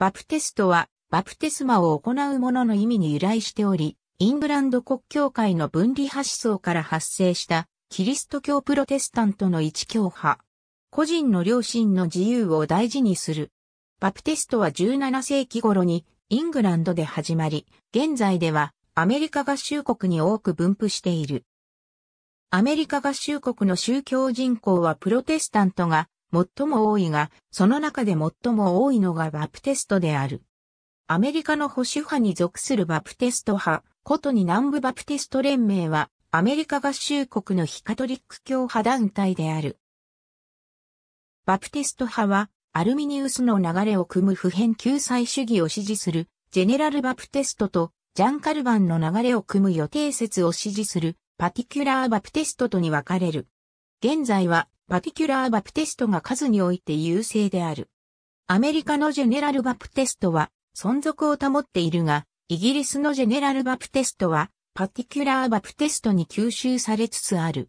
バプテストは、バプテスマを行う者の意味に由来しており、イングランド国教会の分離派思想から発生したキリスト教プロテスタントの一教派。個人の良心の自由を大事にする。バプテストは17世紀頃にイングランドで始まり、現在ではアメリカ合衆国に多く分布している。アメリカ合衆国の宗教人口はプロテスタントが最も多いが、その中で最も多いのがバプテストである。アメリカの保守派に属するバプテスト派、ことに南部バプテスト連盟は、アメリカ合衆国の非カトリック教派団体である。バプテスト派は、アルミニウスの流れを組む普遍救済主義を支持する、ジェネラルバプテストと、ジャンカルバンの流れを組む予定説を支持する、パティキュラーバプテストとに分かれる。現在は、パティキュラーバプテストが数において優勢である。アメリカのジェネラルバプテストは存続を保っているが、イギリスのジェネラルバプテストはパティキュラーバプテストに吸収されつつある。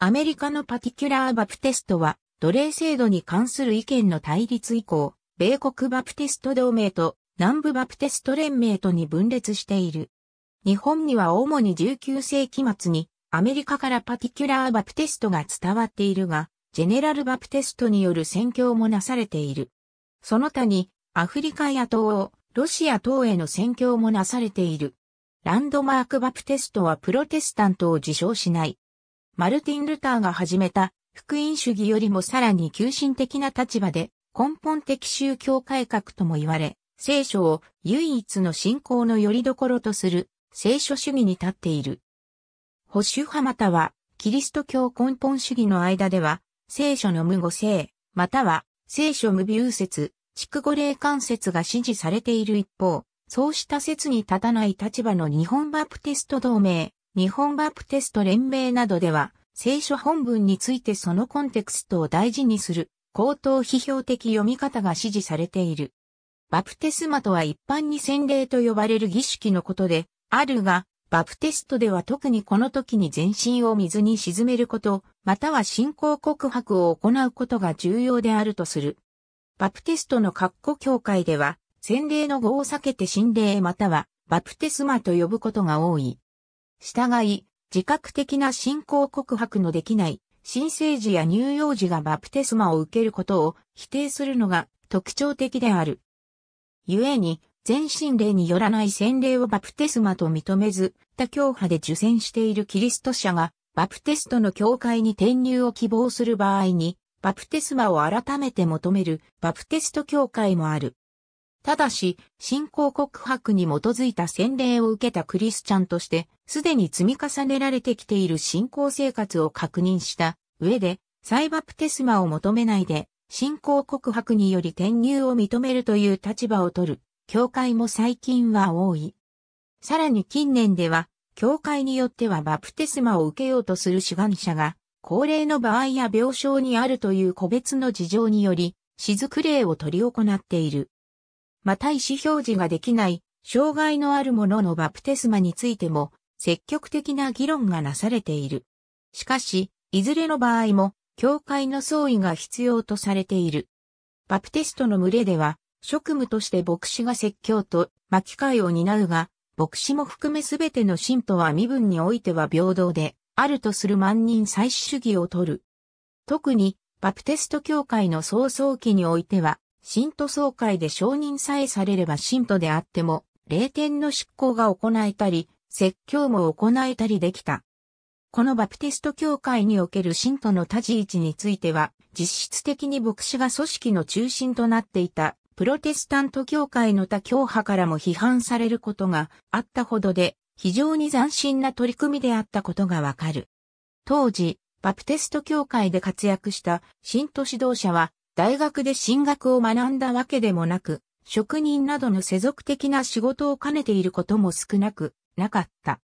アメリカのパティキュラーバプテストは奴隷制度に関する意見の対立以降、米国バプテスト同盟と南部バプテスト連盟とに分裂している。日本には主に19世紀末にアメリカからパティキュラーバプテストが伝わっているが、ジェネラルバプテストによる宣教もなされている。その他に、アフリカや東欧、ロシア等への宣教もなされている。ランドマークバプテストはプロテスタントを自称しない。マルティン・ルターが始めた福音主義よりもさらに急進的な立場で根本的宗教改革とも言われ、聖書を唯一の信仰の拠り所とする聖書主義に立っている。保守派または、キリスト教根本主義の間では、聖書の無語性、または、聖書無病説、畜語霊感説が支持されている一方、そうした説に立たない立場の日本バプテスト同盟、日本バプテスト連盟などでは、聖書本文についてそのコンテクストを大事にする、口頭批評的読み方が支持されている。バプテスマとは一般に洗礼と呼ばれる儀式のことで、あるが、バプテストでは特にこの時に全身を水に沈めること、または信仰告白を行うことが重要であるとする。バプテストの括弧教会では、洗礼の語を避けて神霊またはバプテスマと呼ぶことが多い。従い、自覚的な信仰告白のできない新生児や乳幼児がバプテスマを受けることを否定するのが特徴的である。故に、全神霊によらない洗礼をバプテスマと認めず、他教派で受選しているキリスト者が、バプテストの教会に転入を希望する場合に、バプテスマを改めて求めるバプテスト教会もある。ただし、信仰告白に基づいた洗礼を受けたクリスチャンとして、すでに積み重ねられてきている信仰生活を確認した上で、再バプテスマを求めないで、信仰告白により転入を認めるという立場を取る教会も最近は多い。さらに近年では、教会によってはバプテスマを受けようとする志願者が、高齢の場合や病床にあるという個別の事情により、雫霊を取り行っている。また意思表示ができない、障害のある者のバプテスマについても、積極的な議論がなされている。しかし、いずれの場合も、教会の総意が必要とされている。バプテストの群れでは、職務として牧師が説教と巻き替えを担うが、牧師も含めすべての信徒は身分においては平等で、あるとする万人祭祀主義を取る。特に、バプテスト教会の創々期においては、信徒総会で承認さえされれば信徒であっても、霊典の執行が行えたり、説教も行えたりできた。このバプテスト教会における信徒の立ち位置については、実質的に牧師が組織の中心となっていたプロテスタント教会の他教派からも批判されることがあったほどで、非常に斬新な取り組みであったことがわかる。当時、バプテスト教会で活躍した信徒指導者は、大学で進学を学んだわけでもなく、職人などの世俗的な仕事を兼ねていることも少なくなかった。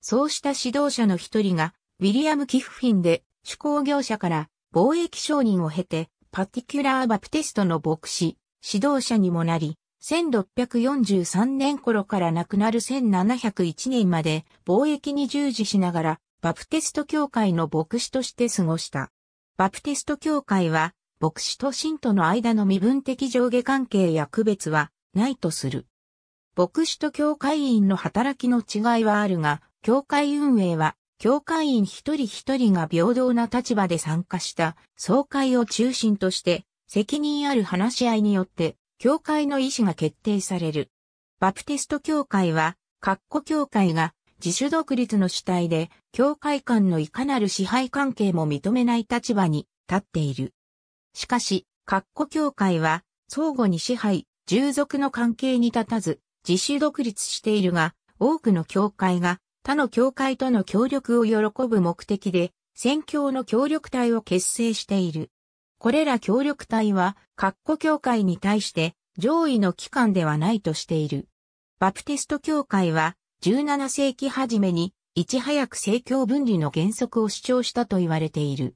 そうした指導者の一人が、ウィリアム・キフフィンで、手工業者から貿易商人を経て、パティキュラー・バプテストの牧師、指導者にもなり、1643年頃から亡くなる1701年まで貿易に従事しながら、バプテスト教会の牧師として過ごした。バプテスト教会は、牧師と信徒の間の身分的上下関係や区別はないとする。牧師と教会員の働きの違いはあるが、教会運営は、教会員一人一人が平等な立場で参加した総会を中心として責任ある話し合いによって、教会の意思が決定される。バプテスト教会は、括弧教会が自主独立の主体で、教会間のいかなる支配関係も認めない立場に立っている。しかし、括弧教会は、相互に支配、従属の関係に立たず、自主独立しているが、多くの教会が他の教会との協力を喜ぶ目的で、宣教の協力隊を結成している。これら協力隊は、各個教会に対して上位の機関ではないとしている。バプテスト教会は、17世紀初めに、いち早く政教分離の原則を主張したと言われている。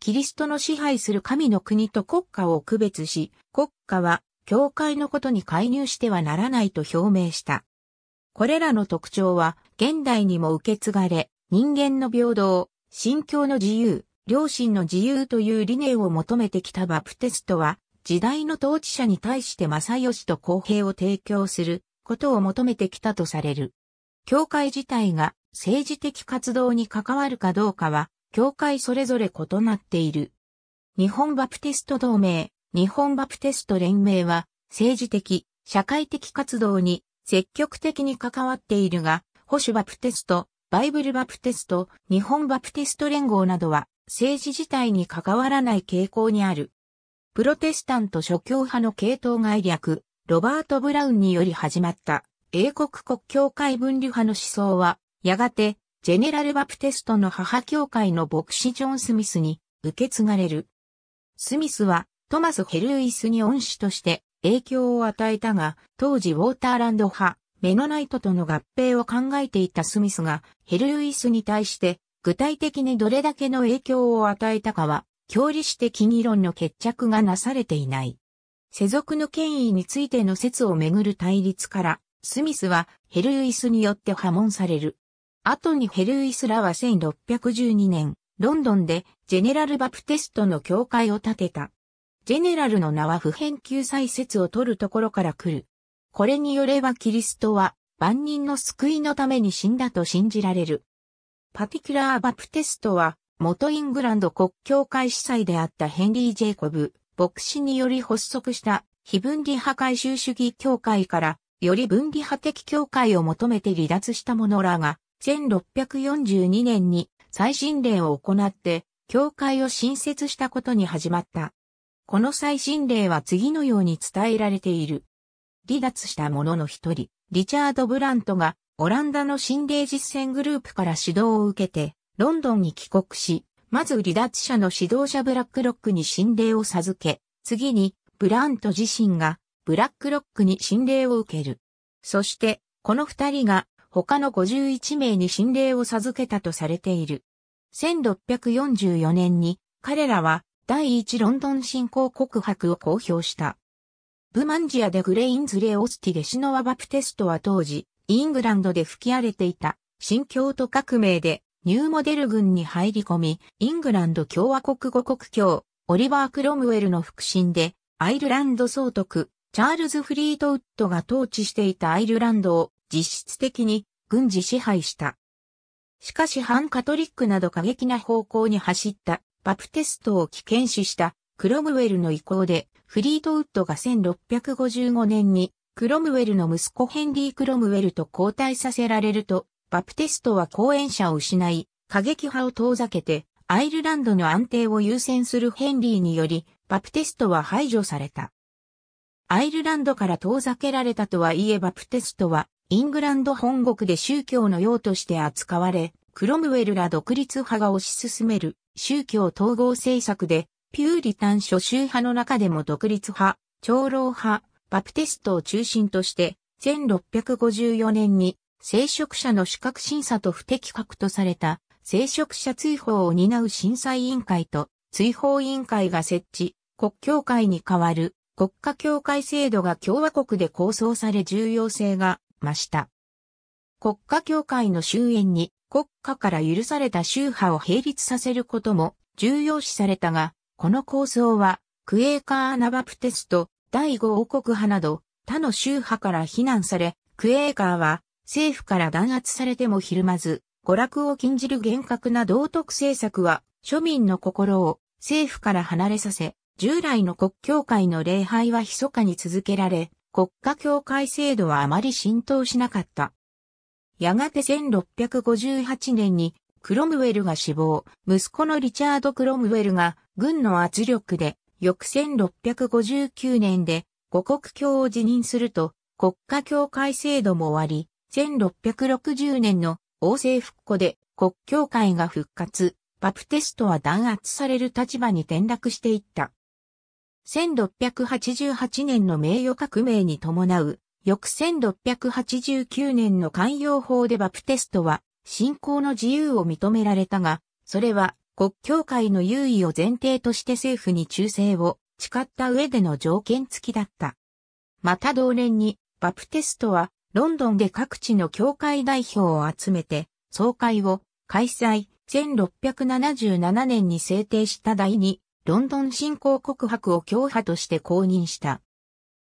キリストの支配する神の国と国家を区別し、国家は教会のことに介入してはならないと表明した。これらの特徴は現代にも受け継がれ、人間の平等、信教の自由、両親の自由という理念を求めてきたバプテストは、時代の統治者に対して正義と公平を提供することを求めてきたとされる。教会自体が政治的活動に関わるかどうかは、教会それぞれ異なっている。日本バプテスト同盟、日本バプテスト連盟は、政治的、社会的活動に積極的に関わっているが、保守バプテスト、バイブルバプテスト、日本バプテスト連合などは、政治自体に関わらない傾向にある。プロテスタント諸教派の系統概略、ロバート・ブラウンにより始まった英国国教会分離派の思想は、やがて、ジェネラル・バプテストの母教会の牧師ジョン・スミスに受け継がれる。スミスは、トマス・ヘルイスに恩師として影響を与えたが、当時ウォーターランド派、メノナイトとの合併を考えていたスミスがヘルウイスに対して具体的にどれだけの影響を与えたかは、協裏して起議論の決着がなされていない。世俗の権威についての説をめぐる対立から、スミスはヘルウイスによって破門される。後にヘルウイスらは1612年、ロンドンでジェネラル・バプテストの教会を建てた。ジェネラルの名は普遍救済説を取るところから来る。これによればキリストは万人の救いのために死んだと信じられる。パティキュラー・バプテストは、元イングランド国教会司祭であったヘンリー・ジェイコブ、牧師により発足した非分離派回収主義教会から、より分離派的教会を求めて離脱した者らが、1642年に再審令を行って、教会を新設したことに始まった。この再審令は次のように伝えられている。離脱した者の一人、リチャード・ブラントが、オランダの心霊実践グループから指導を受けて、ロンドンに帰国し、まず離脱者の指導者ブラックロックに心霊を授け、次に、ブラント自身が、ブラックロックに心霊を受ける。そして、この二人が、他の51名に心霊を授けたとされている。1644年に、彼らは、第一ロンドン振興告白を公表した。ブマンジア・でグレインズ・レ・オスティ・でシノワ・バプテストは当時、イングランドで吹き荒れていた、新教徒革命で、ニューモデル軍に入り込み、イングランド共和国語国教、オリバー・クロムウェルの腹心で、アイルランド総督、チャールズ・フリートウッドが統治していたアイルランドを実質的に軍事支配した。しかし反カトリックなど過激な方向に走ったバプテストを危険視したクロムウェルの意向でフリートウッドが1655年にクロムウェルの息子ヘンリー・クロムウェルと交代させられると、バプテストは後援者を失い、過激派を遠ざけて、アイルランドの安定を優先するヘンリーにより、バプテストは排除された。アイルランドから遠ざけられたとはいえバプテストは、イングランド本国で宗教の用として扱われ、クロムウェルら独立派が推し進める宗教統合政策でピューリタン諸宗派の中でも独立派、長老派、バプテストを中心として、1654年に聖職者の資格審査と不適格とされた聖職者追放を担う審査委員会と追放委員会が設置、国教会に代わる国家教会制度が共和国で構想され重要性が増した。国家教会の終焉に国家から許された宗派を並立させることも重要視されたが、この構想は、クエーカー・ナバプテスト、第五王国派など、他の宗派から非難され、クエーカーは、政府から弾圧されてもひるまず、娯楽を禁じる厳格な道徳政策は、庶民の心を政府から離れさせ、従来の国教会の礼拝は密かに続けられ、国家教会制度はあまり浸透しなかった。やがて1658年に、クロムウェルが死亡、息子のリチャード・クロムウェルが軍の圧力で、翌1659年で五国教を辞任すると、国家教会制度も終わり、1660年の王政復古で国教会が復活、バプテストは弾圧される立場に転落していった。1688年の名誉革命に伴う、翌1689年の寛容法でバプテストは信仰の自由を認められたが、それは国教会の優位を前提として政府に忠誠を誓った上での条件付きだった。また同年に、バプテストは、ロンドンで各地の教会代表を集めて、総会を開催、1677年に制定した第2、ロンドン信仰告白を教派として公認した。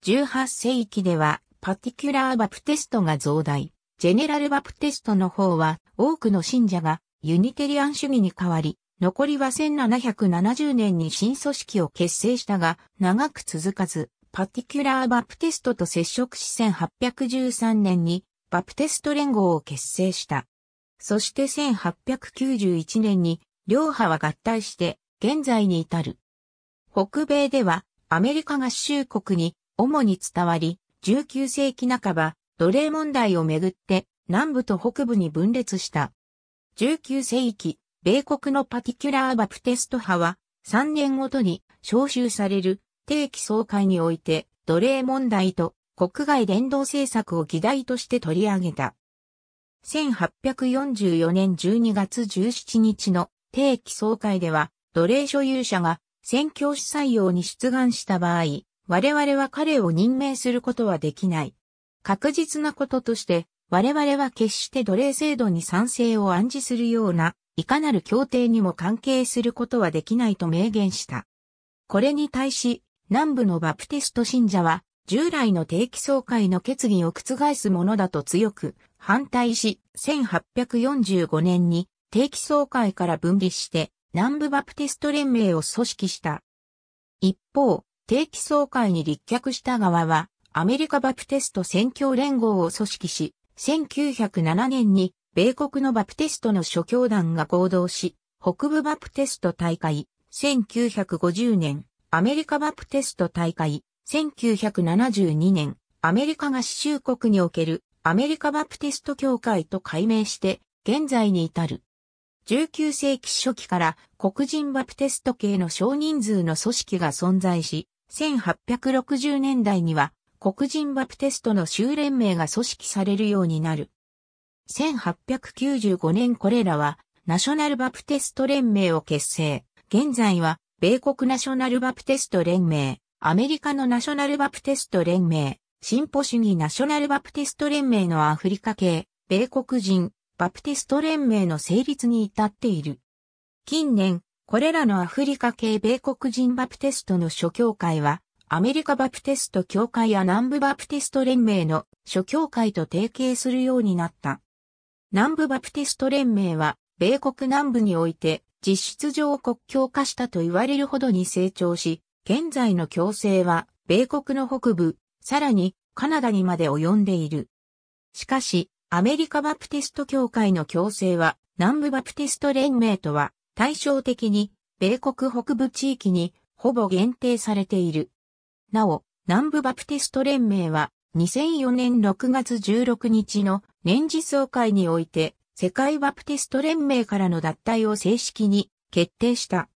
18世紀では、パティキュラーバプテストが増大。ジェネラルバプテストの方は、多くの信者がユニテリアン主義に変わり、残りは1770年に新組織を結成したが、長く続かず、パティキュラーバプテストと接触し1813年にバプテスト連合を結成した。そして1891年に両派は合体して現在に至る。北米ではアメリカ合衆国に主に伝わり、19世紀半ば奴隷問題をめぐって南部と北部に分裂した。19世紀、米国のパティキュラーバプテスト派は、3年ごとに招集される定期総会において、奴隷問題と国外連動政策を議題として取り上げた。1844年12月17日の定期総会では、奴隷所有者が宣教師採用に出願した場合、我々は彼を任命することはできない。確実なこととして、我々は決して奴隷制度に賛成を暗示するようないかなる協定にも関係することはできないと明言した。これに対し、南部のバプテスト信者は、従来の定期総会の決議を覆すものだと強く反対し、1845年に定期総会から分離して、南部バプテスト連盟を組織した。一方、定期総会に立脚した側は、アメリカバプテスト選挙連合を組織し、1907年に米国のバプテストの諸教団が合同し、北部バプテスト大会、1950年、アメリカバプテスト大会、1972年、アメリカ合衆国におけるアメリカバプテスト協会と改名して、現在に至る。19世紀初期から黒人バプテスト系の少人数の組織が存在し、1860年代には黒人バプテストの修連盟が組織されるようになる。1895年これらはナショナルバプテスト連盟を結成。現在は米国ナショナルバプテスト連盟、アメリカのナショナルバプテスト連盟、進歩主義ナショナルバプテスト連盟のアフリカ系、米国人、バプテスト連盟の成立に至っている。近年、これらのアフリカ系米国人バプテストの諸教会は、アメリカバプテスト教会や南部バプテスト連盟の諸教会と提携するようになった。南部バプティスト連盟は、米国南部において、実質上国境化したと言われるほどに成長し、現在の強制は、米国の北部、さらに、カナダにまで及んでいる。しかし、アメリカバプティスト教会の強制は、南部バプティスト連盟とは、対照的に、米国北部地域に、ほぼ限定されている。なお、南部バプティスト連盟は、2004年6月16日の年次総会において、世界バプテスト連盟からの脱退を正式に決定した。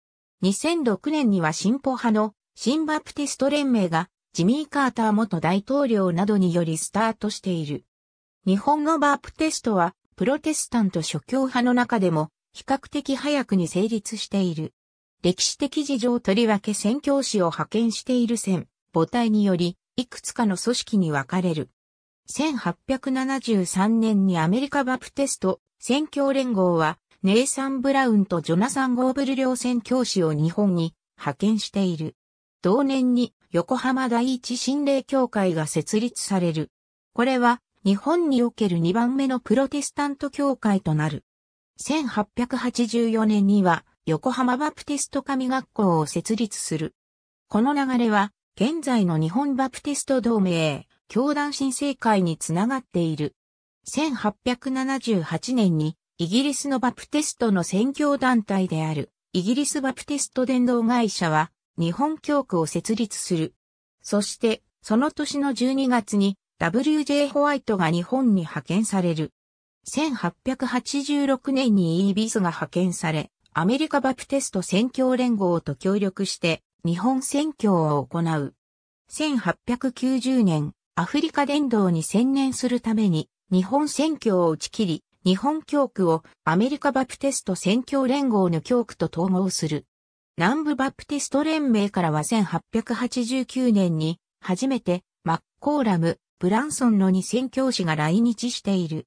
2006年には進歩派の新バプテスト連盟がジミー・カーター元大統領などによりスタートしている。日本のバプテストはプロテスタント諸教派の中でも比較的早くに成立している。歴史的事情とりわけ宣教師を派遣している線、母体により、いくつかの組織に分かれる。1873年にアメリカバプテスト宣教連合は、ネイサン・ブラウンとジョナサン・ゴーブル両宣教師を日本に派遣している。同年に横浜第一心霊協会が設立される。これは日本における2番目のプロテスタント協会となる。1884年には横浜バプテスト神学校を設立する。この流れは現在の日本バプテスト同盟教団申請会につながっている。1878年にイギリスのバプテストの宣教団体であるイギリスバプテスト伝道会社は日本教区を設立する。そしてその年の12月に WJ ホワイトが日本に派遣される。1886年に EBS が派遣され、アメリカバプテスト宣教連合と協力して日本宣教を行う。1890年、アフリカ伝道に専念するために日本宣教を打ち切り、日本教区をアメリカバプテスト宣教連合の教区と統合する。南部バプテスト連盟からは1889年に初めてマッコーラム、ブランソンの2宣教師が来日している。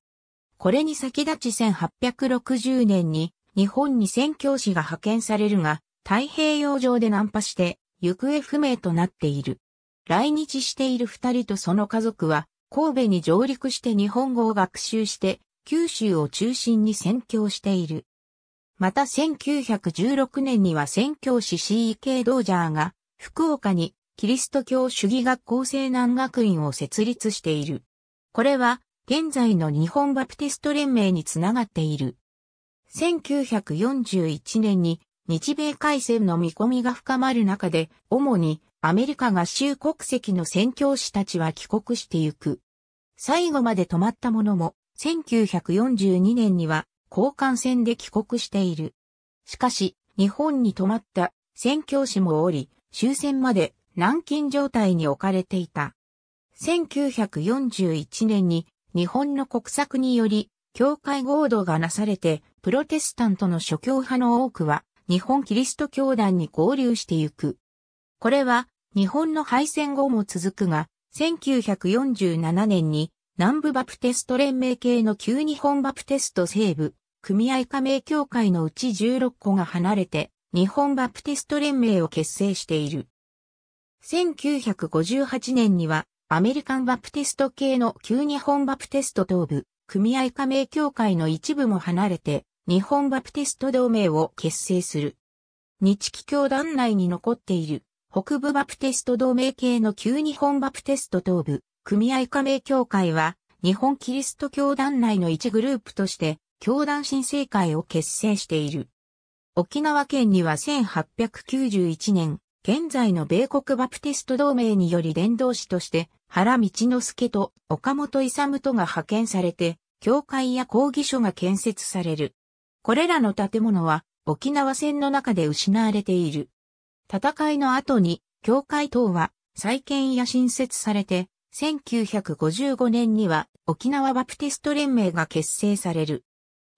これに先立ち1860年に日本に宣教師が派遣されるが太平洋上で難破して行方不明となっている。来日している二人とその家族は、神戸に上陸して日本語を学習して、九州を中心に宣教している。また1916年には宣教師 c k ドージャーが、福岡にキリスト教主義学校西南学院を設立している。これは、現在の日本バプテスト連盟につながっている。1941年に日米海戦の見込みが深まる中で、主にアメリカ合衆国籍の宣教師たちは帰国してゆく。最後まで止まったものも、1942年には交換船で帰国している。しかし、日本に泊まった宣教師もおり、終戦まで軟禁状態に置かれていた。1941年に日本の国策により、教会合同がなされて、プロテスタントの諸教派の多くは、日本キリスト教団に合流してゆく。これは、日本の敗戦後も続くが、1947年に南部バプテスト連盟系の旧日本バプテスト西部組合加盟協会のうち16個が離れて日本バプテスト連盟を結成している。1958年にはアメリカンバプテスト系の旧日本バプテスト東部組合加盟協会の一部も離れて日本バプテスト同盟を結成する。日記教団内に残っている北部バプテスト同盟系の旧日本バプテスト東部組合加盟協会は日本キリスト教団内の一グループとして教団申請会を結成している。沖縄県には1891年、現在の米国バプテスト同盟により伝道師として原道之助と岡本勇とが派遣されて、教会や講義所が建設される。これらの建物は沖縄戦の中で失われている。戦いの後に、教会等は再建や新設されて、1955年には沖縄バプテスト連盟が結成される。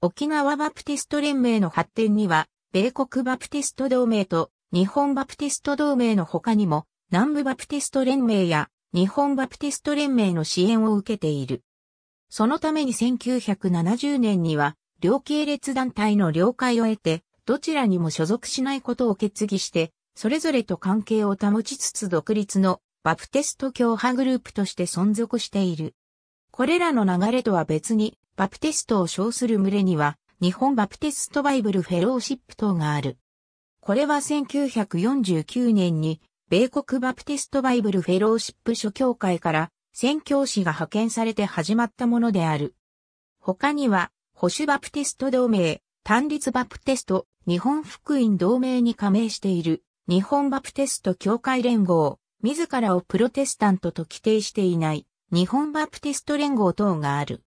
沖縄バプテスト連盟の発展には、米国バプテスト同盟と日本バプテスト同盟の他にも、南部バプテスト連盟や日本バプテスト連盟の支援を受けている。そのために1970年には、両系列団体の了解を得て、どちらにも所属しないことを決議して、それぞれと関係を保ちつつ独立のバプテスト教派グループとして存続している。これらの流れとは別に、バプテストを称する群れには、日本バプテストバイブルフェローシップ等がある。これは1949年に、米国バプテストバイブルフェローシップ諸教会から宣教師が派遣されて始まったものである。他には、保守バプテスト同盟、単立バプテスト、日本福音同盟に加盟している。日本バプテスト教会連合、自らをプロテスタントと規定していない日本バプテスト連合等がある。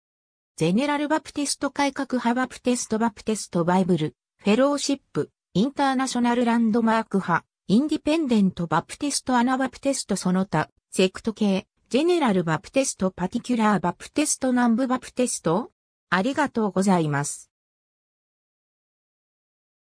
ゼネラルバプテスト改革派バプテストバプテストバイブル、フェローシップ、インターナショナルランドマーク派、インディペンデントバプテストアナバプテストその他、セクト系、ジェネラルバプテストパティキュラーバプテスト南部バプテストありがとうございます。